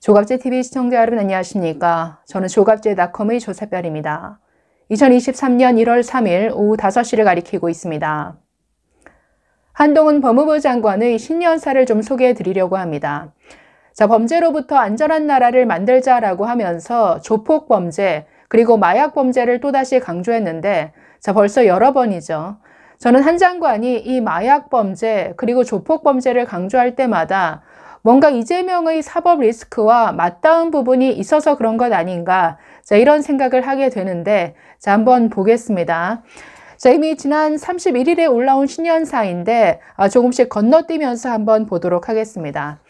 조갑제 TV 시청자 여러분 안녕하십니까? 저는 조갑제닷컴의 조세별입니다. 2023년 1월 3일 오후 5시를 가리키고 있습니다. 한동훈 법무부 장관의 신년사를 좀 소개해 드리려고 합니다. 자, 범죄로부터 안전한 나라를 만들자라고 하면서 조폭 범죄, 그리고 마약 범죄를 또다시 강조했는데, 자, 벌써 여러 번이죠. 저는 한 장관이 이 마약 범죄, 그리고 조폭 범죄를 강조할 때마다 뭔가 이재명의 사법 리스크와 맞닿은 부분이 있어서 그런 것 아닌가 자, 이런 생각을 하게 되는데 자, 한번 보겠습니다. 자, 이미 지난 31일에 올라온 신년사인데 아, 조금씩 건너뛰면서 한번 보도록 하겠습니다.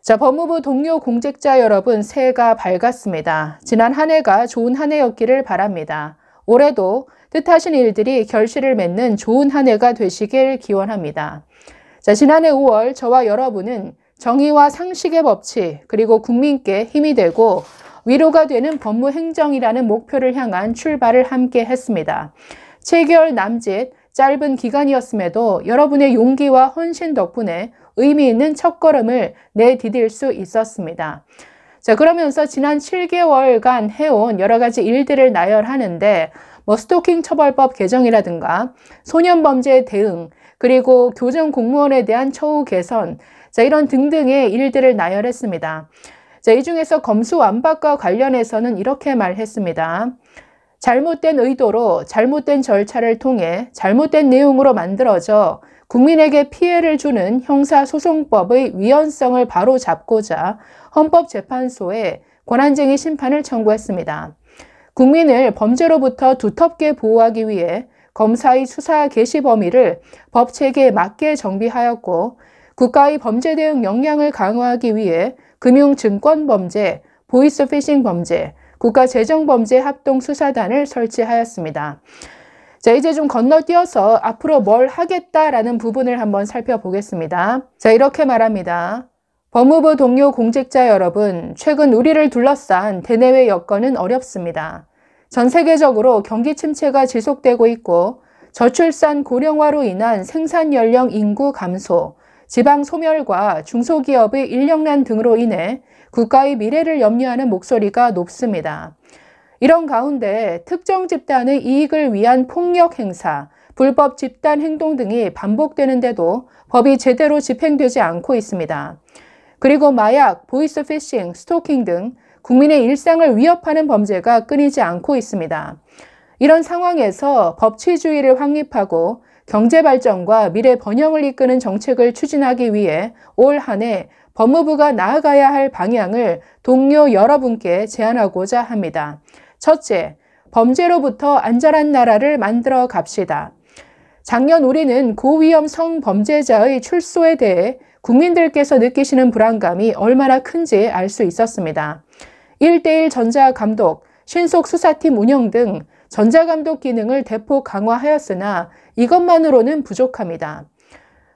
자, 법무부 동료 공직자 여러분 새해가 밝았습니다. 지난 한 해가 좋은 한 해였기를 바랍니다. 올해도 뜻하신 일들이 결실을 맺는 좋은 한 해가 되시길 기원합니다. 자, 지난해 5월 저와 여러분은 정의와 상식의 법칙 그리고 국민께 힘이 되고 위로가 되는 법무 행정이라는 목표를 향한 출발을 함께 했습니다. 7개월 남짓 짧은 기간이었음에도 여러분의 용기와 헌신 덕분에 의미 있는 첫걸음을 내디딜 수 있었습니다. 자, 그러면서 지난 7개월간 해온 여러 가지 일들을 나열하는데 뭐 스토킹 처벌법 개정이라든가 소년 범죄 대응 그리고 교정 공무원에 대한 처우 개선 자, 이런 등등의 일들을 나열했습니다. 자, 이 중에서 검수 완박과 관련해서는 이렇게 말했습니다. 잘못된 의도로 잘못된 절차를 통해 잘못된 내용으로 만들어져 국민에게 피해를 주는 형사소송법의 위헌성을 바로잡고자 헌법재판소에 권한쟁의 심판을 청구했습니다. 국민을 범죄로부터 두텁게 보호하기 위해 검사의 수사 개시 범위를 법체계에 맞게 정비하였고 국가의 범죄 대응 역량을 강화하기 위해 금융증권 범죄, 보이스피싱 범죄, 국가재정범죄 합동수사단을 설치하였습니다. 자, 이제 좀 건너뛰어서 앞으로 뭘 하겠다라는 부분을 한번 살펴보겠습니다. 자, 이렇게 말합니다. 법무부 동료 공직자 여러분, 최근 우리를 둘러싼 대내외 여건은 어렵습니다. 전 세계적으로 경기 침체가 지속되고 있고, 저출산 고령화로 인한 생산 연령 인구 감소, 지방 소멸과 중소기업의 인력난 등으로 인해 국가의 미래를 염려하는 목소리가 높습니다. 이런 가운데 특정 집단의 이익을 위한 폭력 행사, 불법 집단 행동 등이 반복되는데도 법이 제대로 집행되지 않고 있습니다. 그리고 마약, 보이스 피싱, 스토킹 등 국민의 일상을 위협하는 범죄가 끊이지 않고 있습니다. 이런 상황에서 법치주의를 확립하고 경제 발전과 미래 번영을 이끄는 정책을 추진하기 위해 올 한 해 법무부가 나아가야 할 방향을 동료 여러분께 제안하고자 합니다. 첫째, 범죄로부터 안전한 나라를 만들어 갑시다. 작년 우리는 고위험 성범죄자의 출소에 대해 국민들께서 느끼시는 불안감이 얼마나 큰지 알 수 있었습니다. 1대1 전자감독, 신속수사팀 운영 등 전자감독 기능을 대폭 강화하였으나 이것만으로는 부족합니다.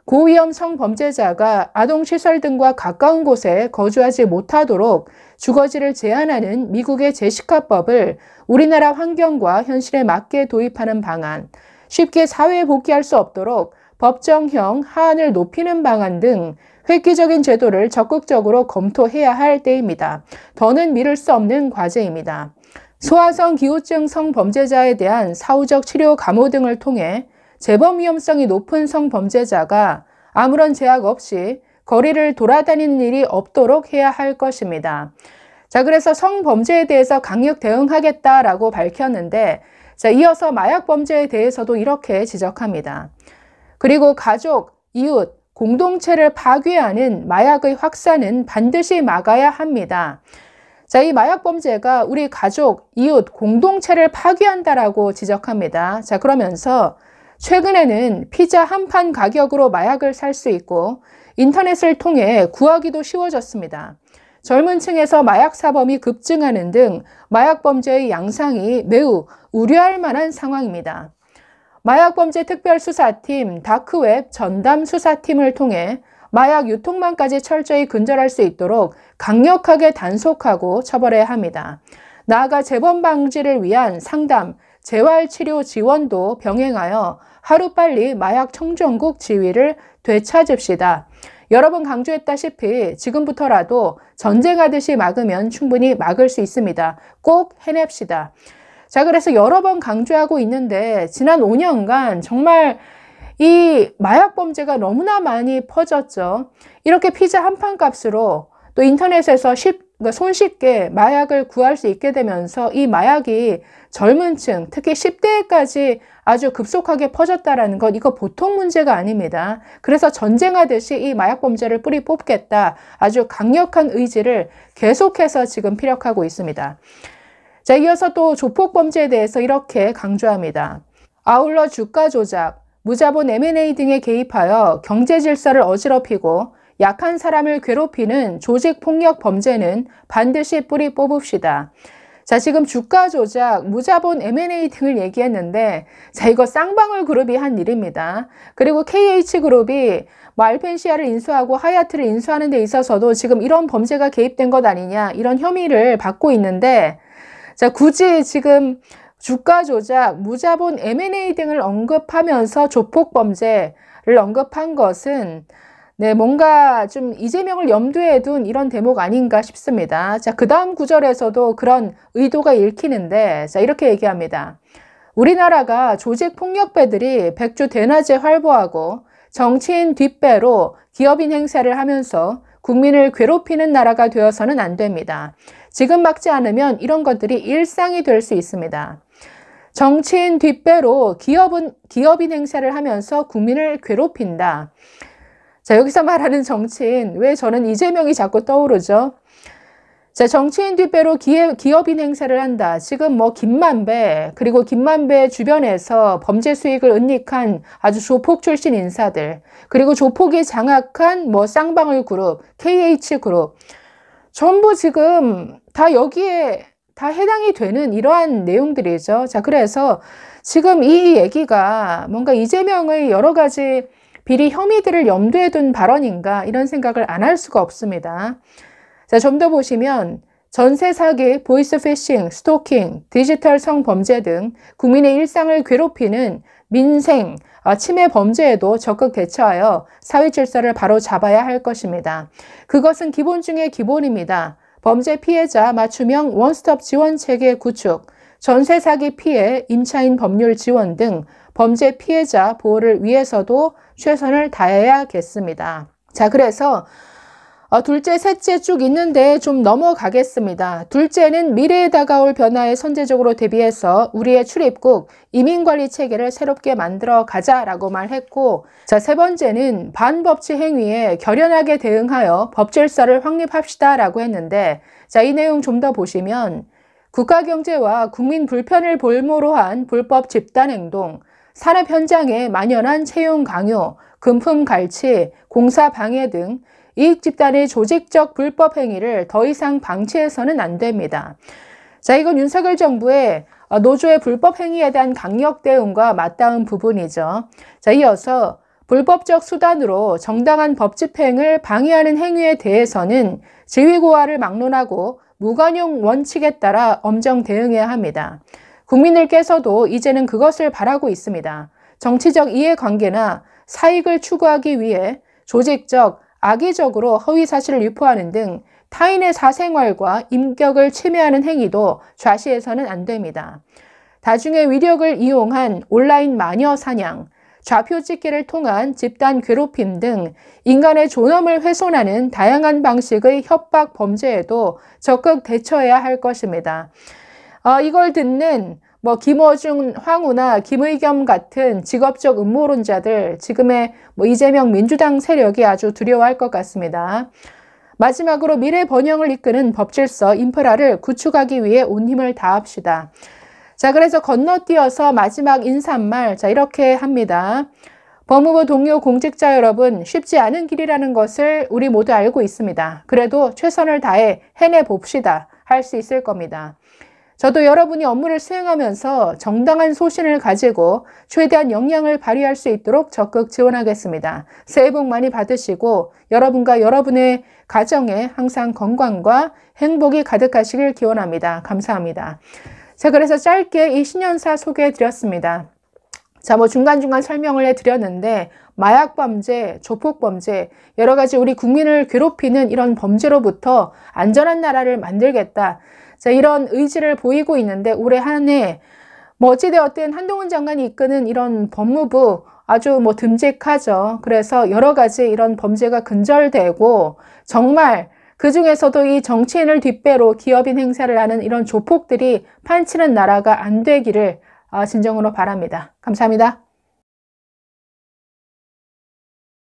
고위험 성범죄자가 아동시설 등과 가까운 곳에 거주하지 못하도록 주거지를 제한하는 미국의 제시카법을 우리나라 환경과 현실에 맞게 도입하는 방안, 쉽게 사회에 복귀할 수 없도록 법정형 하한을 높이는 방안 등 획기적인 제도를 적극적으로 검토해야 할 때입니다. 더는 미룰 수 없는 과제입니다. 소아성 기후증 성범죄자에 대한 사후적 치료 감호 등을 통해 재범 위험성이 높은 성범죄자가 아무런 제약 없이 거리를 돌아다니는 일이 없도록 해야 할 것입니다. 자, 그래서 성범죄에 대해서 강력 대응하겠다라고 밝혔는데, 자, 이어서 마약 범죄에 대해서도 이렇게 지적합니다. 그리고 가족, 이웃, 공동체를 파괴하는 마약의 확산은 반드시 막아야 합니다. 자, 이 마약 범죄가 우리 가족, 이웃, 공동체를 파괴한다라고 지적합니다. 자, 그러면서 최근에는 피자 한 판 가격으로 마약을 살 수 있고 인터넷을 통해 구하기도 쉬워졌습니다. 젊은 층에서 마약 사범이 급증하는 등 마약 범죄의 양상이 매우 우려할 만한 상황입니다. 마약범죄특별수사팀 다크웹 전담수사팀을 통해 마약 유통망까지 철저히 근절할 수 있도록 강력하게 단속하고 처벌해야 합니다. 나아가 재범 방지를 위한 상담, 재활치료 지원도 병행하여 하루빨리 마약 청정국 지위를 되찾읍시다. 여러 분 강조했다시피 지금부터라도 전쟁하듯이 막으면 충분히 막을 수 있습니다. 꼭 해냅시다. 자, 그래서 여러 번 강조하고 있는데 지난 5년간 정말 이 마약 범죄가 너무나 많이 퍼졌죠. 이렇게 피자 한 판 값으로 또 인터넷에서 쉽게 그러니까 손쉽게 마약을 구할 수 있게 되면서 이 마약이 젊은 층, 특히 10대까지 아주 급속하게 퍼졌다라는 것, 이거 보통 문제가 아닙니다. 그래서 전쟁하듯이 이 마약 범죄를 뿌리 뽑겠다. 아주 강력한 의지를 계속해서 지금 피력하고 있습니다. 자, 이어서 또 조폭 범죄에 대해서 이렇게 강조합니다. 아울러 주가 조작, 무자본 M&A 등에 개입하여 경제 질서를 어지럽히고 약한 사람을 괴롭히는 조직폭력 범죄는 반드시 뿌리 뽑읍시다. 자, 지금 주가 조작, 무자본 M&A 등을 얘기했는데, 자, 이거 쌍방울 그룹이 한 일입니다. 그리고 KH그룹이 뭐펜시아를 인수하고 하야트를 인수하는 데 있어서도 지금 이런 범죄가 개입된 것 아니냐, 이런 혐의를 받고 있는데, 자, 굳이 지금 주가 조작, 무자본 M&A 등을 언급하면서 조폭 범죄를 언급한 것은 네, 뭔가 좀 이재명을 염두에 둔 이런 대목 아닌가 싶습니다. 자, 그 다음 구절에서도 그런 의도가 읽히는데, 자, 이렇게 얘기합니다. 우리나라가 조직 폭력배들이 백주 대낮에 활보하고 정치인 뒷배로 기업인 행세를 하면서 국민을 괴롭히는 나라가 되어서는 안 됩니다. 지금 막지 않으면 이런 것들이 일상이 될 수 있습니다. 정치인 뒷배로 기업은, 기업인 행세를 하면서 국민을 괴롭힌다. 자, 여기서 말하는 정치인, 왜 저는 이재명이 자꾸 떠오르죠? 자, 정치인 뒷배로 기업, 기업인 행세를 한다. 지금 뭐 김만배, 그리고 김만배 주변에서 범죄 수익을 은닉한 아주 조폭 출신 인사들, 그리고 조폭이 장악한 뭐 쌍방울 그룹, KH 그룹, 전부 지금 다 여기에 다 해당이 되는 이러한 내용들이죠. 자, 그래서 지금 이 얘기가 뭔가 이재명의 여러 가지 비리 혐의들을 염두에 둔 발언인가 이런 생각을 안 할 수가 없습니다. 자, 좀 더 보시면 전세 사기, 보이스 피싱, 스토킹, 디지털 성범죄 등 국민의 일상을 괴롭히는 민생, 침해 아, 범죄에도 적극 대처하여 사회 질서를 바로 잡아야 할 것입니다. 그것은 기본 중의 기본입니다. 범죄 피해자 맞춤형 원스톱 지원 체계 구축, 전세 사기 피해 임차인 법률 지원 등 범죄 피해자 보호를 위해서도 최선을 다해야겠습니다. 자, 그래서 어, 둘째, 셋째 쭉 있는데 좀 넘어가겠습니다. 둘째는 미래에 다가올 변화에 선제적으로 대비해서 우리의 출입국, 이민관리 체계를 새롭게 만들어 가자라고 말했고, 자, 세 번째는 반법치 행위에 결연하게 대응하여 법질서를 확립합시다라고 했는데, 자, 이 내용 좀 더 보시면, 국가 경제와 국민 불편을 볼모로 한 불법 집단 행동, 산업 현장에 만연한 채용 강요, 금품 갈취, 공사 방해 등 이익 집단의 조직적 불법 행위를 더 이상 방치해서는 안 됩니다. 자, 이건 윤석열 정부의 어, 노조의 불법 행위에 대한 강력 대응과 맞닿은 부분이죠. 자, 이어서 불법적 수단으로 정당한 법 집행을 방해하는 행위에 대해서는 지위고하를 막론하고 무관용 원칙에 따라 엄정 대응해야 합니다. 국민들께서도 이제는 그것을 바라고 있습니다. 정치적 이해관계나 사익을 추구하기 위해 조직적, 악의적으로 허위사실을 유포하는 등 타인의 사생활과 인격을 침해하는 행위도 좌시해서는 안 됩니다. 다중의 위력을 이용한 온라인 마녀 사냥, 좌표 찍기를 통한 집단 괴롭힘 등 인간의 존엄을 훼손하는 다양한 방식의 협박 범죄에도 적극 대처해야 할 것입니다. 어, 이걸 듣는 뭐 김어중, 황우나 김의겸 같은 직업적 음모론자들, 지금의 뭐 이재명 민주당 세력이 아주 두려워할 것 같습니다. 마지막으로 미래 번영을 이끄는 법질서 인프라를 구축하기 위해 온 힘을 다합시다. 자, 그래서 건너뛰어서 마지막 인사말, 자, 이렇게 합니다. 법무부 동료 공직자 여러분, 쉽지 않은 길이라는 것을 우리 모두 알고 있습니다. 그래도 최선을 다해 해내 봅시다. 할 수 있을 겁니다. 저도 여러분이 업무를 수행하면서 정당한 소신을 가지고 최대한 역량을 발휘할 수 있도록 적극 지원하겠습니다. 새해 복 많이 받으시고 여러분과 여러분의 가정에 항상 건강과 행복이 가득하시길 기원합니다. 감사합니다. 자, 그래서 짧게 이 신년사 소개해 드렸습니다. 자, 뭐 중간중간 설명을 해 드렸는데 마약 범죄, 조폭 범죄, 여러 가지 우리 국민을 괴롭히는 이런 범죄로부터 안전한 나라를 만들겠다. 자, 이런 의지를 보이고 있는데 올해 한 해 뭐 어찌되었든 한동훈 장관이 이끄는 이런 법무부 아주 뭐 듬직하죠. 그래서 여러 가지 이런 범죄가 근절되고 정말 그 중에서도 이 정치인을 뒷배로 기업인 행사를 하는 이런 조폭들이 판치는 나라가 안 되기를 아, 진정으로 바랍니다. 감사합니다.